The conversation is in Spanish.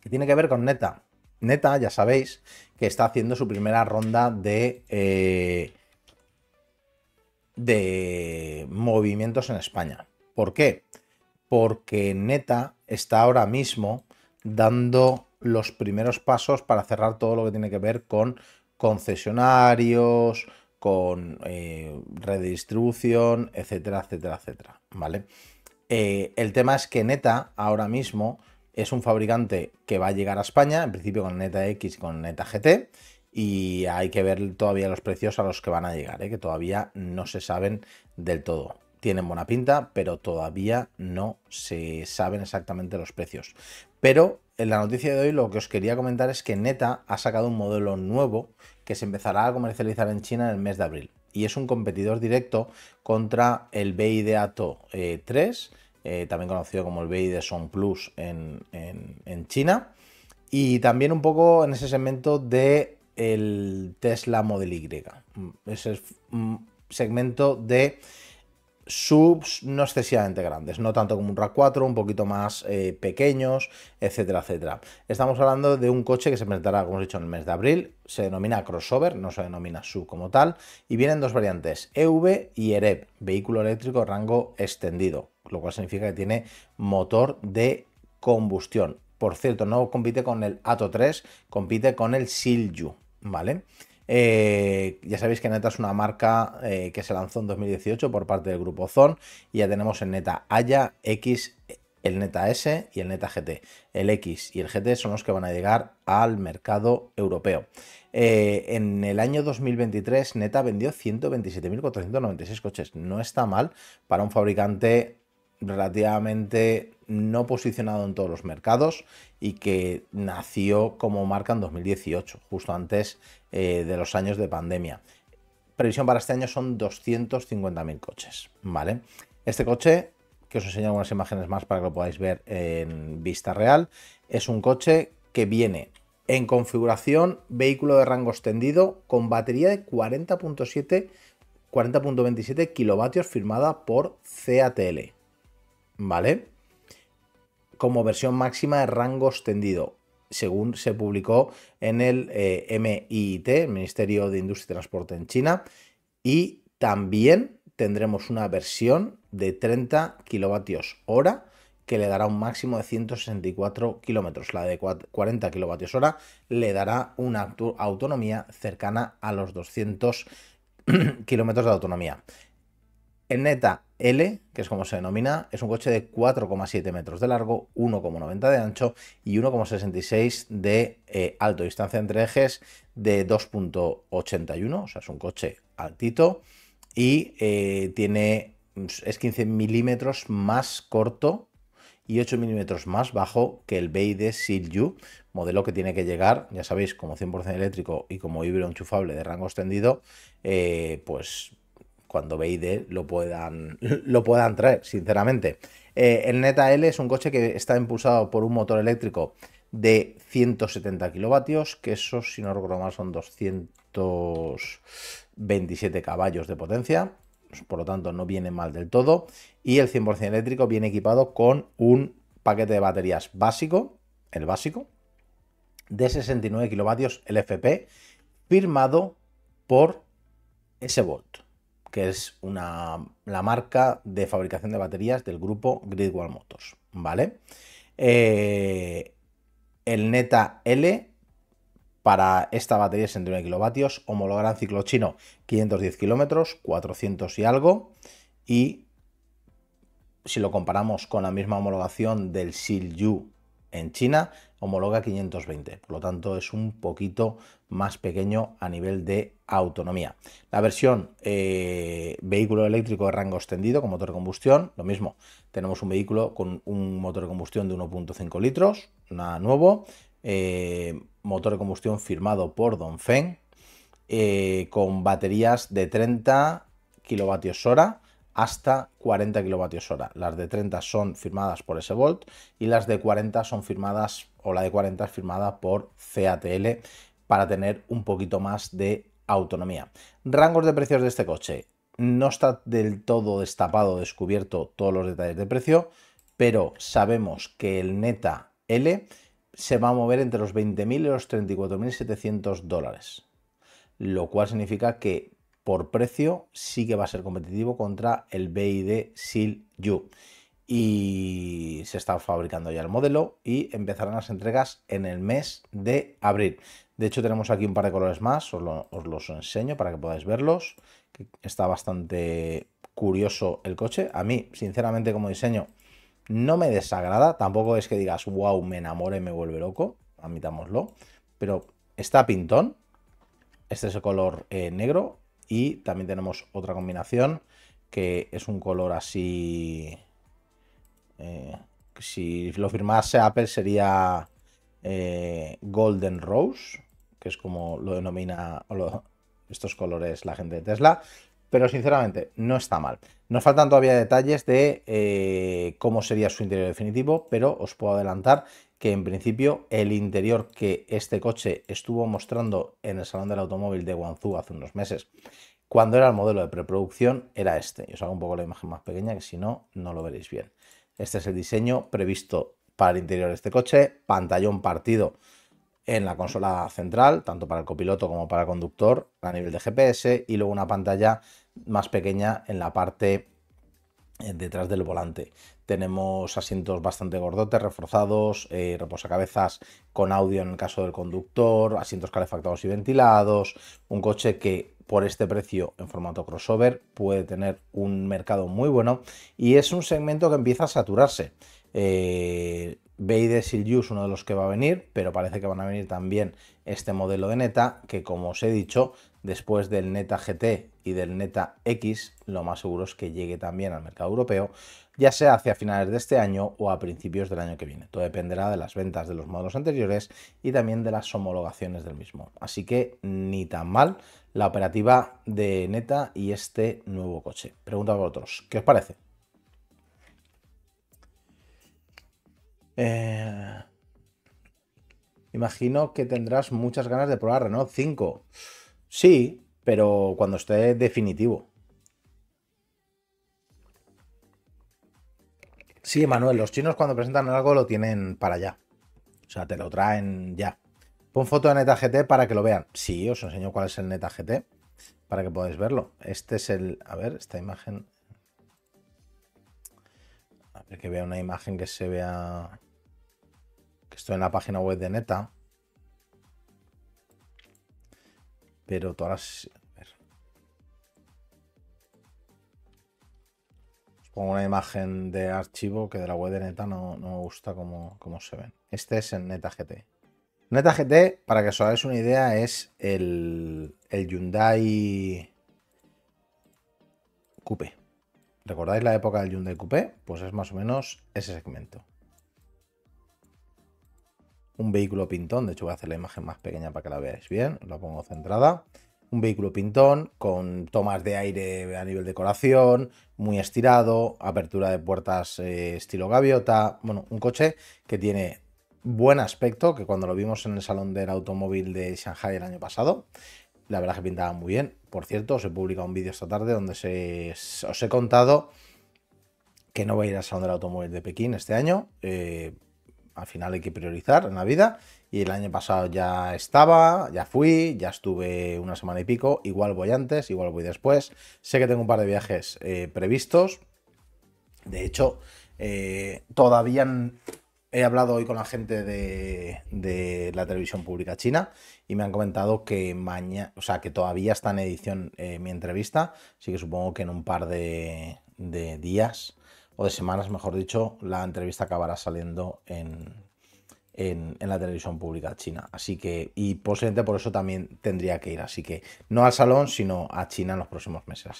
que tiene que ver con Neta. Neta, ya sabéis, que está haciendo su primera ronda de, eh, de movimientos en España. ¿Por qué? Porque Neta está ahora mismo dando los primeros pasos para cerrar todo lo que tiene que ver con concesionarios, con eh, redistribución, etcétera, etcétera, etcétera. ¿Vale? Eh, el tema es que Neta ahora mismo es un fabricante que va a llegar a España, en principio con Neta X y con Neta GT, y hay que ver todavía los precios a los que van a llegar, ¿eh? que todavía no se saben del todo. Tienen buena pinta, pero todavía no se saben exactamente los precios. Pero en la noticia de hoy lo que os quería comentar es que Neta ha sacado un modelo nuevo que se empezará a comercializar en China en el mes de abril. Y es un competidor directo contra el BIDATO 3 eh, eh, también conocido como el BI de Song Plus en, en, China. Y también un poco en ese segmento de el Tesla Model Y. Mm, ese mm, segmento de subs no excesivamente grandes, no tanto como un Ra 4, un poquito más eh, pequeños, etcétera, etcétera. Estamos hablando de un coche que se presentará, como he dicho, en el mes de abril, se denomina crossover, no se denomina sub como tal, y vienen dos variantes, EV y EREV, vehículo eléctrico rango extendido, lo cual significa que tiene motor de combustión. Por cierto, no compite con el ATO 3, compite con el Silju, ¿vale? vale eh, ya sabéis que Neta es una marca eh, que se lanzó en 2018 por parte del grupo Zon y ya tenemos el Neta Haya, X, el Neta S y el Neta GT. El X y el GT son los que van a llegar al mercado europeo. Eh, en el año 2023 Neta vendió 127.496 coches. No está mal para un fabricante relativamente no posicionado en todos los mercados y que nació como marca en 2018, justo antes eh, de los años de pandemia. Previsión para este año son 250.000 coches, ¿vale? Este coche, que os enseño algunas imágenes más para que lo podáis ver en vista real, es un coche que viene en configuración vehículo de rango extendido con batería de 40.7 40.27 kilovatios firmada por CATL. ¿Vale? como versión máxima de rango extendido, según se publicó en el eh, MIT, MIT, Ministerio de Industria y Transporte en China, y también tendremos una versión de 30 kilovatios hora que le dará un máximo de 164 kilómetros. La de 40 kilovatios hora le dará una autonomía cercana a los 200 kilómetros de autonomía. El Neta L, que es como se denomina, es un coche de 4,7 metros de largo, 1,90 de ancho y 1,66 de eh, alto, distancia entre ejes de 2,81, o sea, es un coche altito y eh, tiene, pues, es 15 milímetros más corto y 8 milímetros más bajo que el Beide Silju, modelo que tiene que llegar, ya sabéis, como 100% eléctrico y como híbrido enchufable de rango extendido, eh, pues cuando Vader lo puedan, lo puedan traer, sinceramente. Eh, el Neta L es un coche que está impulsado por un motor eléctrico de 170 kilovatios, que eso, si no recuerdo mal, son 227 caballos de potencia. Por lo tanto, no viene mal del todo. Y el 100% eléctrico viene equipado con un paquete de baterías básico, el básico, de 69 kilovatios LFP, firmado por S-Volt que es una, la marca de fabricación de baterías del grupo Gridwall Motors, ¿vale? Eh, el Neta L para esta batería es 61 kilovatios, en ciclo chino 510 kilómetros, 400 y algo, y si lo comparamos con la misma homologación del Silju en China homologa 520, por lo tanto es un poquito más pequeño a nivel de autonomía. La versión eh, vehículo eléctrico de rango extendido con motor de combustión, lo mismo, tenemos un vehículo con un motor de combustión de 1.5 litros, nada nuevo, eh, motor de combustión firmado por Dongfeng, Feng, eh, con baterías de 30 kWh. hora, hasta 40 kWh. Las de 30 son firmadas por ese volt y las de 40 son firmadas, o la de 40 es firmada por CATL para tener un poquito más de autonomía. Rangos de precios de este coche. No está del todo destapado, descubierto todos los detalles de precio, pero sabemos que el Neta L se va a mover entre los 20.000 y los 34.700 dólares, lo cual significa que por precio sí que va a ser competitivo contra el BID Seal U. Y se está fabricando ya el modelo y empezarán las entregas en el mes de abril. De hecho, tenemos aquí un par de colores más, os, los enseño para que podáis verlos. Está bastante curioso el coche. A mí, sinceramente, como diseño, no me desagrada. Tampoco es que digas, wow, me enamore y me vuelve loco. Admitámoslo. Pero está pintón. Este es el color eh, negro y también tenemos otra combinación que es un color así... Eh, si lo firmase Apple sería eh, Golden Rose, que es como lo denomina estos colores la gente de Tesla. Pero sinceramente, no está mal. Nos faltan todavía detalles de eh, cómo sería su interior definitivo, pero os puedo adelantar que en principio el interior que este coche estuvo mostrando en el Salón del Automóvil de Guangzhou hace unos meses, cuando era el modelo de preproducción, era este. Y os hago un poco la imagen más pequeña, que si no, no lo veréis bien. Este es el diseño previsto para el interior de este coche, pantallón partido en la consola central, tanto para el copiloto como para el conductor, a nivel de GPS, y luego una pantalla más pequeña en la parte eh, detrás del volante. Tenemos asientos bastante gordotes, reforzados, eh, reposacabezas con audio en el caso del conductor, asientos calefactados y ventilados, un coche que por este precio en formato crossover puede tener un mercado muy bueno y es un segmento que empieza a saturarse. Eh, de uno de los que va a venir, pero parece que van a venir también este modelo de neta, que como os he dicho, después del Neta GT y del Neta X, lo más seguro es que llegue también al mercado europeo, ya sea hacia finales de este año o a principios del año que viene. Todo dependerá de las ventas de los modelos anteriores y también de las homologaciones del mismo. Así que ni tan mal la operativa de Neta y este nuevo coche. Pregunta a otros. ¿qué os parece? Eh, imagino que tendrás muchas ganas de probar Renault 5. Sí, pero cuando esté definitivo. Sí, Manuel, los chinos cuando presentan algo lo tienen para allá. O sea, te lo traen ya. Pon foto de NetAGT para que lo vean. Sí, os enseño cuál es el NetAGT para que podáis verlo. Este es el... A ver, esta imagen... A ver, que vea una imagen que se vea... Que estoy en la página web de Neta. Pero todas las... Os pongo una imagen de archivo que de la web de neta no, me gusta cómo se ven. Este es en NetaGT. NetaGT, para que os hagáis una idea, es el, el Hyundai Coupe. ¿Recordáis la época del Hyundai Coupe? Pues es más o menos ese segmento un vehículo pintón, de hecho voy a hacer la imagen más pequeña para que la veáis bien, la pongo centrada, un vehículo pintón con tomas de aire a nivel decoración, muy estirado, apertura de puertas eh, estilo gaviota, bueno, un coche que tiene buen aspecto, que cuando lo vimos en el salón del automóvil de Shanghai el año pasado, la verdad que pintaba muy bien. Por cierto, os he publicado un vídeo esta tarde donde se, os he contado que no voy a ir al salón del automóvil de Pekín este año. Eh, al final hay que priorizar en la vida. Y el año pasado ya estaba, ya fui, ya estuve una semana y pico. Igual voy antes, igual voy después. Sé que tengo un par de viajes eh, previstos. De hecho, eh, todavía he hablado hoy con la gente de, la televisión pública china y me han comentado que mañana, o sea, que todavía está en edición eh, mi entrevista. Así que supongo que en un par de, de días o de semanas, mejor dicho, la entrevista acabará saliendo en, en, la televisión pública china. Así que, y posiblemente por eso también tendría que ir. Así que no al salón, sino a China en los próximos meses. Así